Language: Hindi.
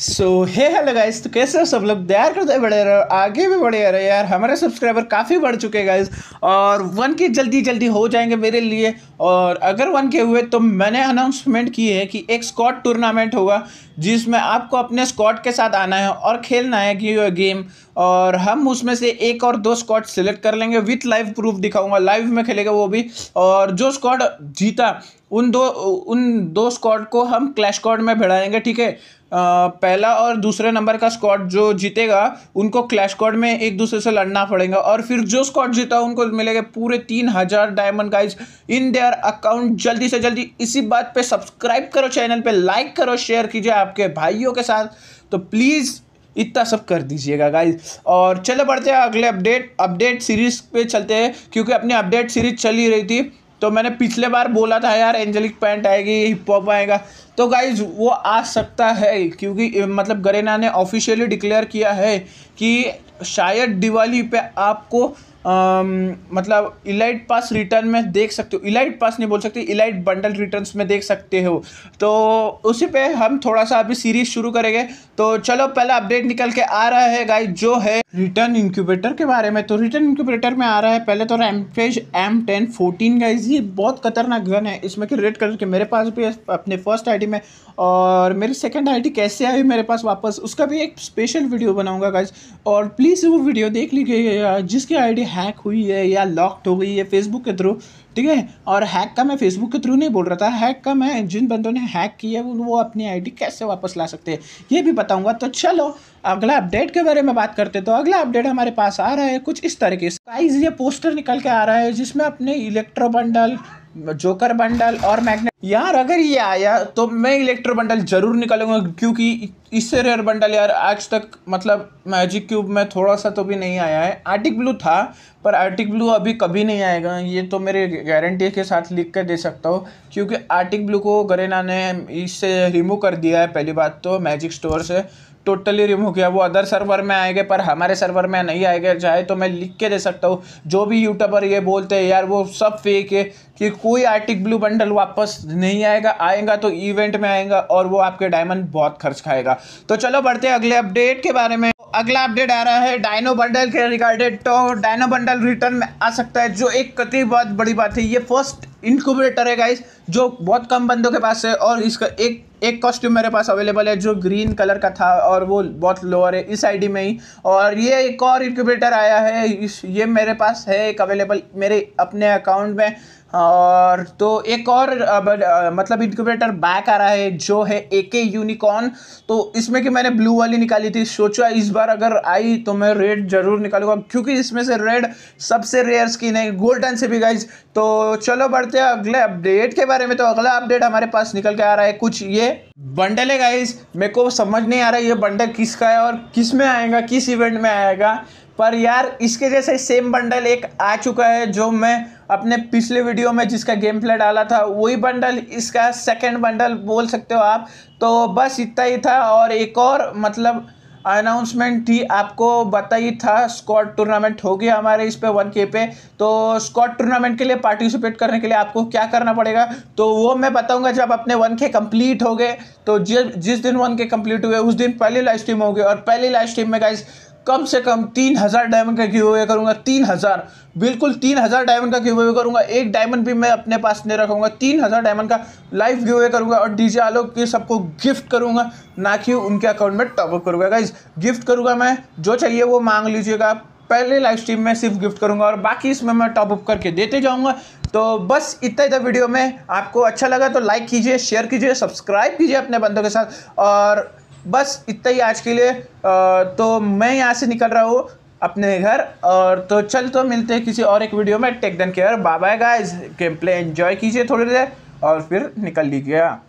सो हे हेलो गाइस तो कैसे हो सब लोग तैयार करते बढ़े रहे आगे भी बढ़े रहे यार हमारे सब्सक्राइबर काफ़ी बढ़ चुके हैं गाइस और वन के जल्दी जल्दी हो जाएंगे मेरे लिए और अगर वन के हुए तो मैंने अनाउंसमेंट की है कि एक स्कॉट टूर्नामेंट होगा जिसमें आपको अपने स्कॉट के साथ आना है और खेलना है कि गेम और हम उसमें से एक और दो स्कॉट सेलेक्ट कर लेंगे विथ लाइव प्रूफ दिखाऊंगा लाइव में खेलेगा वो भी और जो स्कॉट जीता उन दो उन दो स्कॉट को हम क्लैश स्कॉट में भिड़ाएंगे ठीक है पहला और दूसरे नंबर का स्कॉट जो जीतेगा उनको क्लैश कॉड में एक दूसरे से लड़ना पड़ेगा और फिर जो स्कॉट जीता उनको मिलेगा पूरे तीन हज़ार diamond guys in their account जल्दी से जल्दी इसी बात पे सब्सक्राइब करो चैनल पे लाइक करो शेयर कीजिए आपके भाइयों के साथ तो प्लीज़ इतना सब कर दीजिएगा गाइज और चले बढ़ते हैं अगले अपडेट अपडेट सीरीज पे चलते हैं क्योंकि अपनी अपडेट सीरीज चल ही रही थी तो मैंने पिछले बार बोला था यार एंजेलिक पैंट आएगी हिप हॉप आएगा तो गाइज वो आ सकता है क्योंकि मतलब गरेना ने ऑफिशियली डिक्लेयर किया है कि शायद दिवाली पे आपको मतलब इलाइट पास रिटर्न में देख सकते हो इलाइट पास नहीं बोल सकते इलाइट बंडल रिटर्न्स में देख सकते हो तो उसी पे हम थोड़ा सा अभी सीरीज शुरू करेंगे तो चलो पहला अपडेट निकल के आ रहा है गाइस जो है रिटर्न इंक्यूबेटर के बारे में तो रिटर्न इंक्यूबेटर में आ रहा है पहले तो rampage M ten fourteen guys ये बहुत खतरनाक गन है इसमें कि रेड कलर के मेरे पास भी अपने फर्स्ट आईडी में और मेरी सेकंड आईडी कैसे आई मेरे पास वापस उसका भी एक स्पेशल वीडियो बनाऊंगा गाइज और प्लीज़ वो वीडियो देख लीजिए जिसकी आई हैक हुई है या लॉक्ड हो गई है फेसबुक के थ्रू ठीक है और हैक का मैं फेसबुक के थ्रू नहीं बोल रहा था हैक का मैं जिन बंदों ने हैक किया है वो अपनी आईडी कैसे वापस ला सकते हैं ये भी बताऊंगा तो चलो अगला अपडेट के बारे में बात करते तो अगला अपडेट हमारे पास आ रहा है कुछ इस तरीके से ये पोस्टर निकल के आ रहा है जिसमें अपने इलेक्ट्रो बंडल जोकर बंडल और मैग्नेट यार अगर ये आया तो मैं इलेक्ट्रो बंडल जरूर निकालूंगा क्योंकि इससे रेयर बंडल यार आज तक मतलब मैजिक क्यूब में थोड़ा सा तो भी नहीं आया है आर्टिक ब्लू था पर आर्टिक ब्लू अभी कभी नहीं आएगा ये तो मेरे गारंटी के साथ लिख कर दे सकता हूँ क्योंकि आर्टिक ब्लू को गरेना ने इससे रिमूव कर दिया है पहली बात तो मैजिक स्टोर से टोटली रिमूव किया वो अदर सर्वर में आएंगे पर हमारे सर्वर में नहीं आएंगे चाहे तो मैं लिख के दे सकता हूँ जो भी यूट्यूबर ये बोलते हैं यार वो सब फेक है कि कोई आर्टिक ब्लू बंडल वापस नहीं आएगा आएगा तो इवेंट में आएगा और वो आपके डायमंड बहुत खर्च खाएगा तो चलो बढ़ते हैं अगले अपडेट के बारे में तो अगला अपडेट आ रहा है डायनो बंडल के रिगार्डेड तो डायनो बंडल रिटर्न में आ सकता है जो एक कति बहुत बड़ी बात है ये फर्स्ट इनक्यूबेटर है गाइस जो बहुत कम बंदों के पास है और इसका एक एक कॉस्ट्यूम मेरे पास अवेलेबल है जो ग्रीन कलर का था और वो बहुत लोअर है इस आईडी में ही और ये एक और इंक्यूबेटर आया है ये मेरे पास है एक अवेलेबल मेरे अपने अकाउंट में और तो एक और मतलब इनक्यूबेटर बैक आ रहा है जो है ए के यूनिकॉर्न तो इसमें कि मैंने ब्लू वाली निकाली थी सोचा इस बार अगर आई तो मैं रेड जरूर निकालूंगा क्योंकि इसमें से रेड सबसे रेयर स्किन है गोल्डन से भी गाइज तो चलो बढ़ते हैं अगले अपडेट के बारे में तो अगला अपडेट हमारे पास निकल के आ रहा है कुछ ये बंडल है गाइज मेरे को समझ नहीं आ रहा है ये बंडल किसका है और किस में आएगा किस इवेंट में आएगा पर यार इसके जैसे सेम बंडल एक आ चुका है जो मैं अपने पिछले वीडियो में जिसका गेम प्ले डाला था वही बंडल इसका सेकंड बंडल बोल सकते हो आप तो बस इतना ही था और एक और मतलब अनाउंसमेंट थी आपको बताई था स्कॉट टूर्नामेंट हो गया हमारे इस पे वन के पे तो स्कॉट टूर्नामेंट के लिए पार्टिसिपेट करने के लिए आपको क्या करना पड़ेगा तो वो मैं बताऊंगा जब अपने वन के कम्प्लीट हो गए तो जिस जिस दिन वन के कम्प्लीट हुए उस दिन पहली लाइव स्ट्रीम होगी और पहली लाइव स्ट्रीम में गाइज कम से कम तीन हज़ार डायमंड का क्यूब वे करूँगा तीन हज़ार बिल्कुल तीन हज़ार डायमंड का क्यूब वे करूँगा एक डायमंड भी मैं अपने पास नहीं रखूँगा तीन हज़ार डायमंड का लाइव क्यू वे करूँगा और डीजे आलोक के सबको गिफ्ट करूँगा ना कि उनके अकाउंट में टॉपअप करूँगा गाइज गिफ्ट करूँगा मैं जो चाहिए वो मांग लीजिएगा पहले लाइव स्ट्रीम में सिर्फ गिफ्ट करूँगा और बाकी इसमें मैं टॉपअप करके देते जाऊँगा तो बस इतना इतना वीडियो में आपको अच्छा लगा तो लाइक कीजिए शेयर कीजिए सब्सक्राइब कीजिए अपने बंदों के साथ और बस इतना ही आज के लिए तो मैं यहाँ से निकल रहा हूँ अपने घर और तो चल तो मिलते हैं किसी और एक वीडियो में take then care bye bye guys game play enjoy कीजिए थोड़ी देर और फिर निकल लीजिएगा